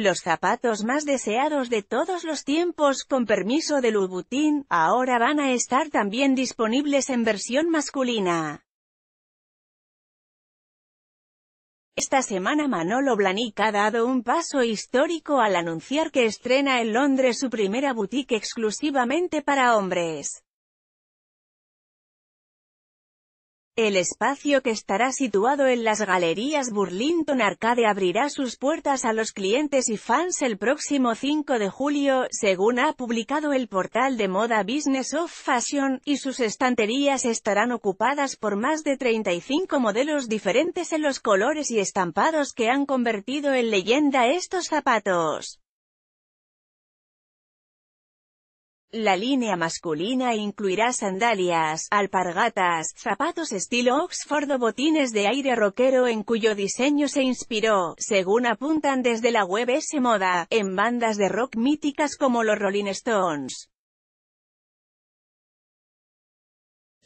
Los zapatos más deseados de todos los tiempos, con permiso de Louboutin, ahora van a estar también disponibles en versión masculina. Esta semana Manolo Blahnik ha dado un paso histórico al anunciar que estrena en Londres su primera boutique exclusivamente para hombres. El espacio que estará situado en las galerías Burlington Arcade abrirá sus puertas a los clientes y fans el próximo 5 de julio, según ha publicado el portal de moda Business of Fashion, y sus estanterías estarán ocupadas por más de 35 modelos diferentes en los colores y estampados que han convertido en leyenda estos zapatos. La línea masculina incluirá sandalias, alpargatas, zapatos estilo Oxford o botines de aire rockero en cuyo diseño se inspiró, según apuntan desde la web S Moda, en bandas de rock míticas como los Rolling Stones.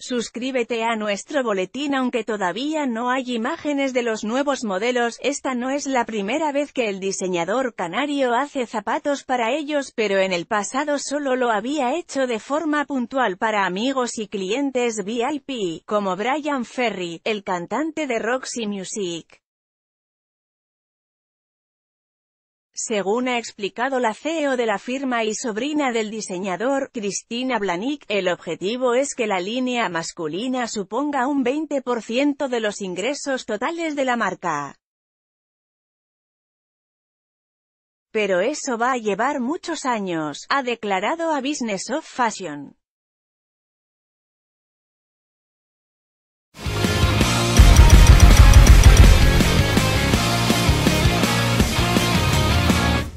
Suscríbete a nuestro boletín aunque todavía no hay imágenes de los nuevos modelos, esta no es la primera vez que el diseñador canario hace zapatos para ellos pero en el pasado solo lo había hecho de forma puntual para amigos y clientes VIP, como Brian Ferry, el cantante de Roxy Music. Según ha explicado la CEO de la firma y sobrina del diseñador, Cristina Blanik, el objetivo es que la línea masculina suponga un 20% de los ingresos totales de la marca. Pero eso va a llevar muchos años, ha declarado a Business of Fashion.